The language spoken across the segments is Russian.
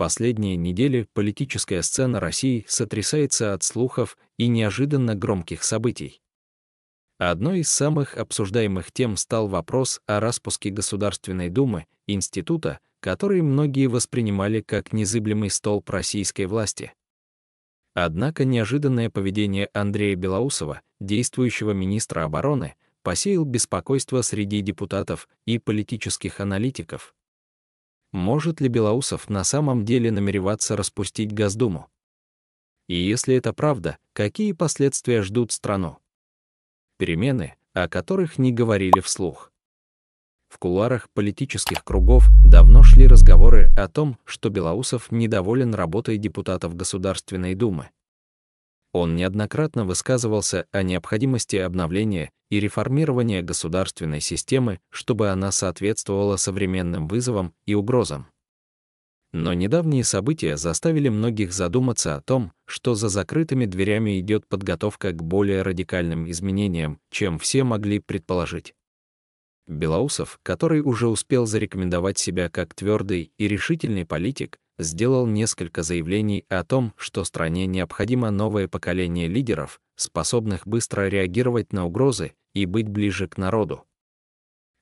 последние недели политическая сцена России сотрясается от слухов и неожиданно громких событий. Одной из самых обсуждаемых тем стал вопрос о распуске Государственной Думы, института, который многие воспринимали как незыблемый столб российской власти. Однако неожиданное поведение Андрея Белоусова, действующего министра обороны, посеял беспокойство среди депутатов и политических аналитиков может ли Белоусов на самом деле намереваться распустить Госдуму? И если это правда, какие последствия ждут страну? Перемены, о которых не говорили вслух. В кулуарах политических кругов давно шли разговоры о том, что Белоусов недоволен работой депутатов Государственной Думы он неоднократно высказывался о необходимости обновления и реформирования государственной системы, чтобы она соответствовала современным вызовам и угрозам. Но недавние события заставили многих задуматься о том, что за закрытыми дверями идет подготовка к более радикальным изменениям, чем все могли предположить. Белоусов, который уже успел зарекомендовать себя как твердый и решительный политик, сделал несколько заявлений о том, что стране необходимо новое поколение лидеров, способных быстро реагировать на угрозы и быть ближе к народу.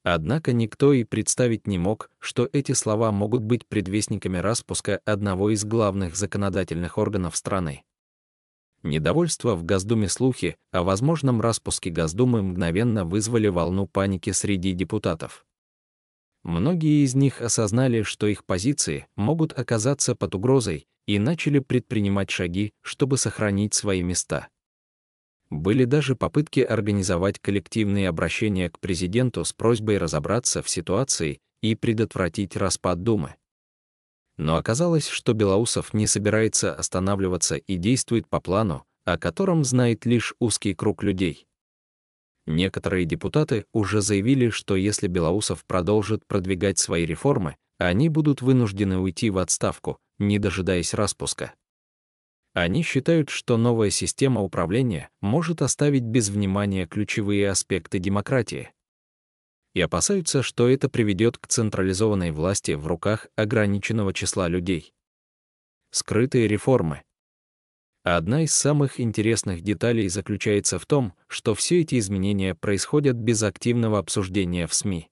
Однако никто и представить не мог, что эти слова могут быть предвестниками распуска одного из главных законодательных органов страны. Недовольство в Госдуме слухи о возможном распуске Госдумы мгновенно вызвали волну паники среди депутатов. Многие из них осознали, что их позиции могут оказаться под угрозой и начали предпринимать шаги, чтобы сохранить свои места. Были даже попытки организовать коллективные обращения к президенту с просьбой разобраться в ситуации и предотвратить распад Думы. Но оказалось, что Белоусов не собирается останавливаться и действует по плану, о котором знает лишь узкий круг людей. Некоторые депутаты уже заявили, что если Белоусов продолжит продвигать свои реформы, они будут вынуждены уйти в отставку, не дожидаясь распуска. Они считают, что новая система управления может оставить без внимания ключевые аспекты демократии. И опасаются, что это приведет к централизованной власти в руках ограниченного числа людей. Скрытые реформы — Одна из самых интересных деталей заключается в том, что все эти изменения происходят без активного обсуждения в СМИ.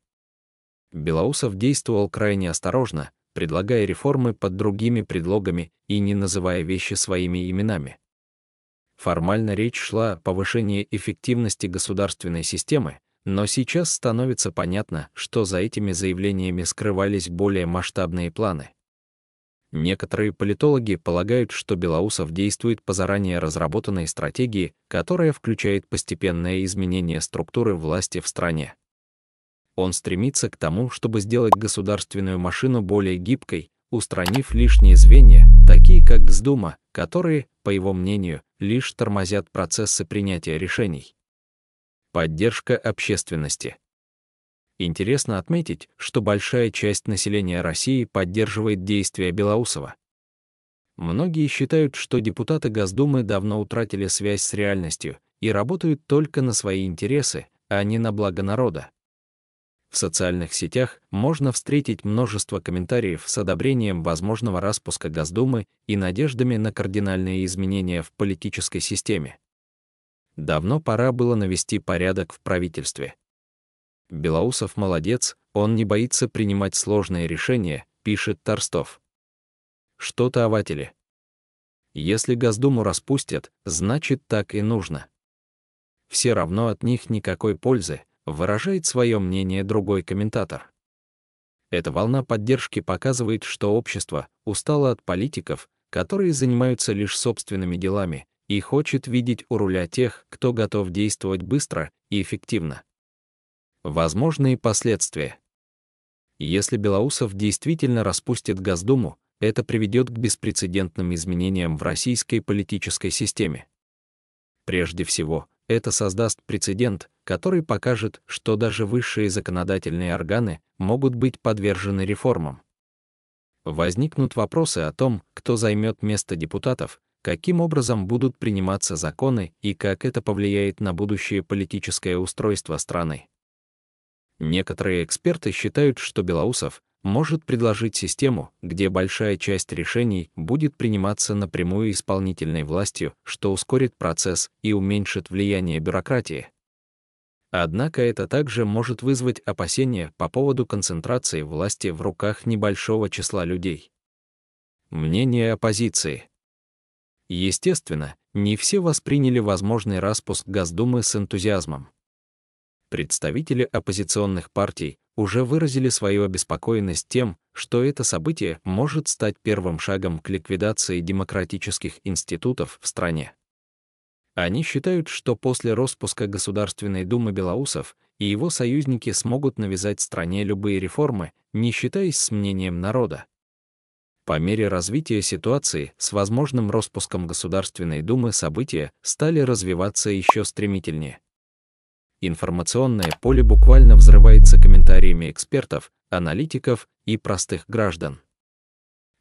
Белоусов действовал крайне осторожно, предлагая реформы под другими предлогами и не называя вещи своими именами. Формально речь шла о повышении эффективности государственной системы, но сейчас становится понятно, что за этими заявлениями скрывались более масштабные планы. Некоторые политологи полагают, что Белоусов действует по заранее разработанной стратегии, которая включает постепенное изменение структуры власти в стране. Он стремится к тому, чтобы сделать государственную машину более гибкой, устранив лишние звенья, такие как Сдума, которые, по его мнению, лишь тормозят процессы принятия решений. Поддержка общественности. Интересно отметить, что большая часть населения России поддерживает действия Белоусова. Многие считают, что депутаты Госдумы давно утратили связь с реальностью и работают только на свои интересы, а не на благо народа. В социальных сетях можно встретить множество комментариев с одобрением возможного распуска Госдумы и надеждами на кардинальные изменения в политической системе. Давно пора было навести порядок в правительстве. Белоусов молодец, он не боится принимать сложные решения, пишет Торстов. Что-то ователи. Если Госдуму распустят, значит так и нужно. Все равно от них никакой пользы, выражает свое мнение другой комментатор. Эта волна поддержки показывает, что общество устало от политиков, которые занимаются лишь собственными делами, и хочет видеть у руля тех, кто готов действовать быстро и эффективно. Возможные последствия. Если Белоусов действительно распустит Госдуму, это приведет к беспрецедентным изменениям в российской политической системе. Прежде всего, это создаст прецедент, который покажет, что даже высшие законодательные органы могут быть подвержены реформам. Возникнут вопросы о том, кто займет место депутатов, каким образом будут приниматься законы и как это повлияет на будущее политическое устройство страны. Некоторые эксперты считают, что Белоусов может предложить систему, где большая часть решений будет приниматься напрямую исполнительной властью, что ускорит процесс и уменьшит влияние бюрократии. Однако это также может вызвать опасения по поводу концентрации власти в руках небольшого числа людей. Мнение оппозиции. Естественно, не все восприняли возможный распуск Госдумы с энтузиазмом. Представители оппозиционных партий уже выразили свою обеспокоенность тем, что это событие может стать первым шагом к ликвидации демократических институтов в стране. Они считают, что после распуска Государственной Думы белоусов и его союзники смогут навязать стране любые реформы, не считаясь с мнением народа. По мере развития ситуации с возможным распуском Государственной Думы события стали развиваться еще стремительнее. Информационное поле буквально взрывается комментариями экспертов, аналитиков и простых граждан.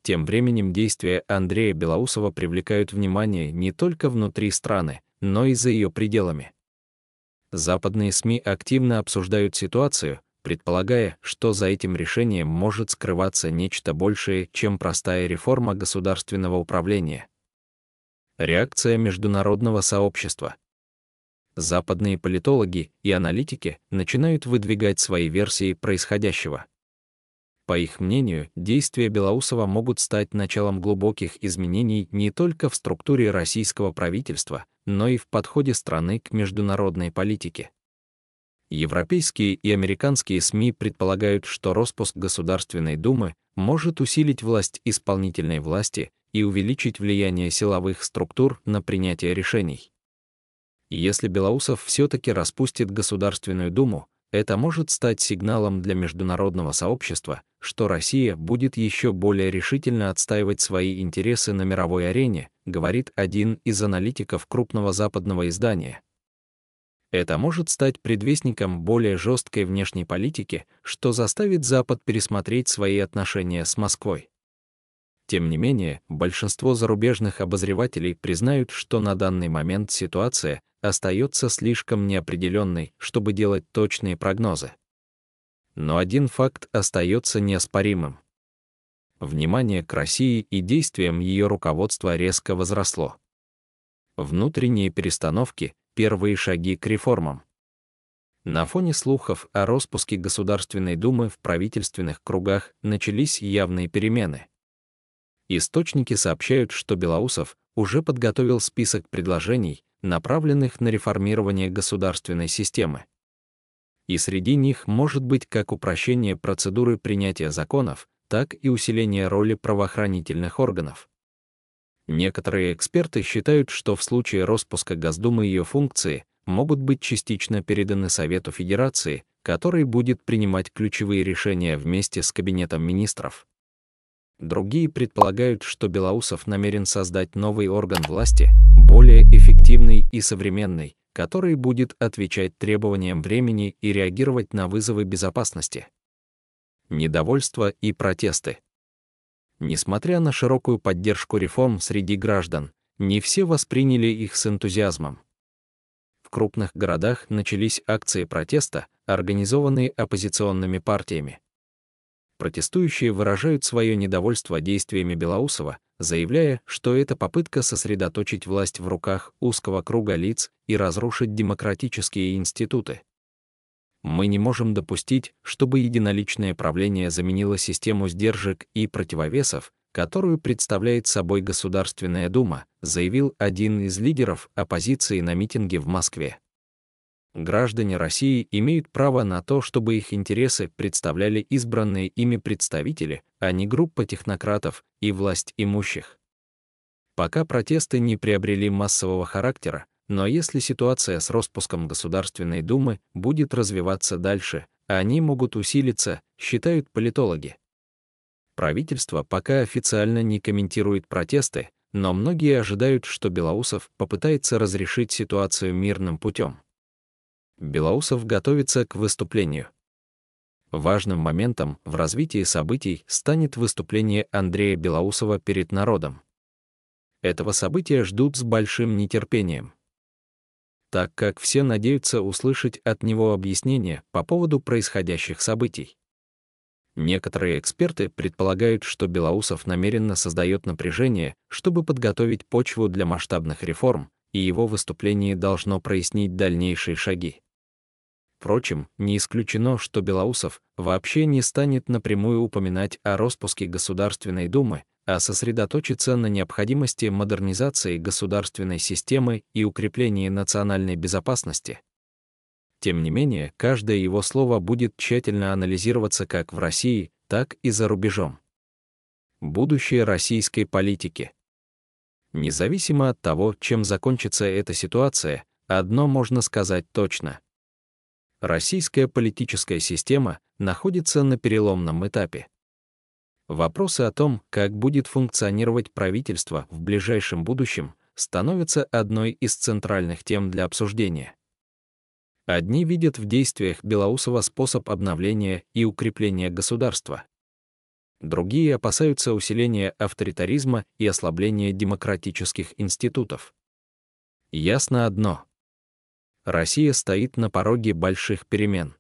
Тем временем действия Андрея Белоусова привлекают внимание не только внутри страны, но и за ее пределами. Западные СМИ активно обсуждают ситуацию, предполагая, что за этим решением может скрываться нечто большее, чем простая реформа государственного управления. Реакция международного сообщества западные политологи и аналитики начинают выдвигать свои версии происходящего. По их мнению, действия Белоусова могут стать началом глубоких изменений не только в структуре российского правительства, но и в подходе страны к международной политике. Европейские и американские СМИ предполагают, что распуск Государственной Думы может усилить власть исполнительной власти и увеличить влияние силовых структур на принятие решений. Если Белоусов все-таки распустит Государственную Думу, это может стать сигналом для международного сообщества, что Россия будет еще более решительно отстаивать свои интересы на мировой арене, говорит один из аналитиков крупного западного издания. Это может стать предвестником более жесткой внешней политики, что заставит Запад пересмотреть свои отношения с Москвой. Тем не менее, большинство зарубежных обозревателей признают, что на данный момент ситуация, остается слишком неопределенной, чтобы делать точные прогнозы. Но один факт остается неоспоримым. Внимание к России и действиям ее руководства резко возросло. Внутренние перестановки — первые шаги к реформам. На фоне слухов о распуске Государственной Думы в правительственных кругах начались явные перемены. Источники сообщают, что Белоусов уже подготовил список предложений, направленных на реформирование государственной системы. И среди них может быть как упрощение процедуры принятия законов, так и усиление роли правоохранительных органов. Некоторые эксперты считают, что в случае распуска Госдумы ее функции могут быть частично переданы Совету Федерации, который будет принимать ключевые решения вместе с Кабинетом министров. Другие предполагают, что Белоусов намерен создать новый орган власти, более эффективный эффективный и современный, который будет отвечать требованиям времени и реагировать на вызовы безопасности. Недовольство и протесты. Несмотря на широкую поддержку реформ среди граждан, не все восприняли их с энтузиазмом. В крупных городах начались акции протеста, организованные оппозиционными партиями. Протестующие выражают свое недовольство действиями Белоусова, заявляя, что это попытка сосредоточить власть в руках узкого круга лиц и разрушить демократические институты. Мы не можем допустить, чтобы единоличное правление заменило систему сдержек и противовесов, которую представляет собой Государственная Дума, заявил один из лидеров оппозиции на митинге в Москве граждане России имеют право на то, чтобы их интересы представляли избранные ими представители, а не группа технократов и власть имущих. Пока протесты не приобрели массового характера, но если ситуация с распуском Государственной Думы будет развиваться дальше, они могут усилиться, считают политологи. Правительство пока официально не комментирует протесты, но многие ожидают, что Белоусов попытается разрешить ситуацию мирным путем. Белоусов готовится к выступлению. Важным моментом в развитии событий станет выступление Андрея Белоусова перед народом. Этого события ждут с большим нетерпением так как все надеются услышать от него объяснение по поводу происходящих событий. Некоторые эксперты предполагают, что Белоусов намеренно создает напряжение, чтобы подготовить почву для масштабных реформ, и его выступление должно прояснить дальнейшие шаги. Впрочем, не исключено, что Белоусов вообще не станет напрямую упоминать о распуске Государственной Думы, а сосредоточится на необходимости модернизации государственной системы и укреплении национальной безопасности. Тем не менее, каждое его слово будет тщательно анализироваться как в России, так и за рубежом. Будущее российской политики. Независимо от того, чем закончится эта ситуация, одно можно сказать точно — российская политическая система находится на переломном этапе. Вопросы о том, как будет функционировать правительство в ближайшем будущем, становятся одной из центральных тем для обсуждения. Одни видят в действиях Белоусова способ обновления и укрепления государства. Другие опасаются усиления авторитаризма и ослабления демократических институтов. Ясно одно — Россия стоит на пороге больших перемен.